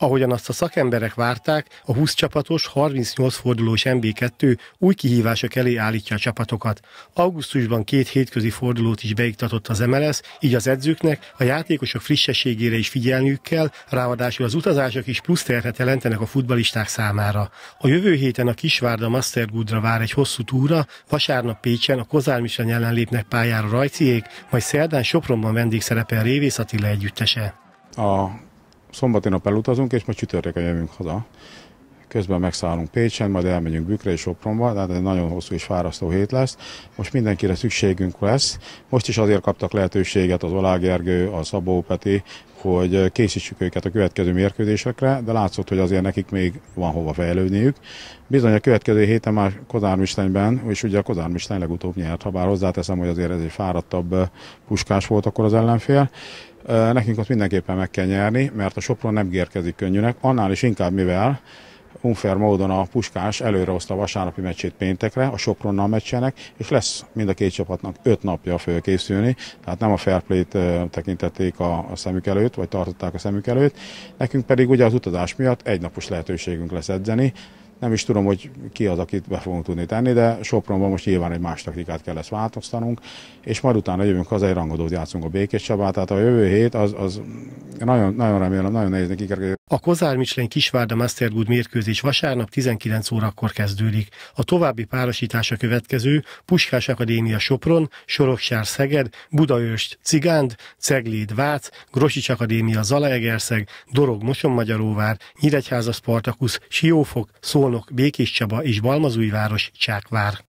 Ahogyan azt a szakemberek várták, a 20 csapatos, 38 fordulós MB2 új kihívások elé állítja a csapatokat. Augusztusban két hétközi fordulót is beiktatott az MLS, így az edzőknek a játékosok frissességére is figyelniük kell, ráadásul az utazások is plusz terhet jelentenek a futbalisták számára. A jövő héten a Kisvárda Mastergoodra vár egy hosszú túra, vasárnap Pécsen a Kozár ellen lépnek pályára rajciék, majd szerdán Sopronban vendégszerepel Révész Attila együttese. A szombaton nap elutazunk, és majd csütörtökön jövünk haza. Közben megszállunk Pécsen, majd elmegyünk Bükre és Sopronba, tehát egy nagyon hosszú és fárasztó hét lesz. Most mindenkire szükségünk lesz. Most is azért kaptak lehetőséget az Olá Gergő, a Szabó Peti, hogy készítsük őket a következő mérkőzésekre, de látszott, hogy azért nekik még van hova fejlődniük. Bizony a következő héten már Kozármistenyben, és ugye a Kozármisteny legutóbb nyert, ha bár hozzáteszem, hogy azért ez egy fáradtabb eh, puskás volt akkor az ellenfél, Nekünk ott mindenképpen meg kell nyerni, mert a Sopron nem gérkezik könnyűnek, annál is inkább mivel unfair módon a Puskás hozta a vasárnapi meccsét péntekre, a Sopronnal meccsenek, és lesz mind a két csapatnak öt napja fölkészülni, tehát nem a fair play-t tekintették a, szemük előtt, vagy tartották a szemük előtt, nekünk pedig ugye az utazás miatt egy napos lehetőségünk lesz edzeni, nem is tudom, hogy ki az, akit be fogunk tudni tenni, de Sopronban most nyilván egy más taktikát kell ezt változtanunk, és majd utána jövünk haza, egy rangodót játszunk a Békés Csabát, tehát a jövő hét az, az nagyon, nagyon remélem, nagyon nehéz nekik. A Kozár Michelin Kisvárda Mastergood mérkőzés vasárnap 19 órakor kezdődik. A további párosítása következő Puskás Akadémia Sopron, Soroksár Szeged, Budaörst Cigánd, Cegléd Vác, Grosics Akadémia Zalaegerszeg, Dorog Mosonmagyaróvár, Nyíregyháza Spartakusz, Siófok, Szolnok, Békés Csaba és Balmazújváros Csákvár.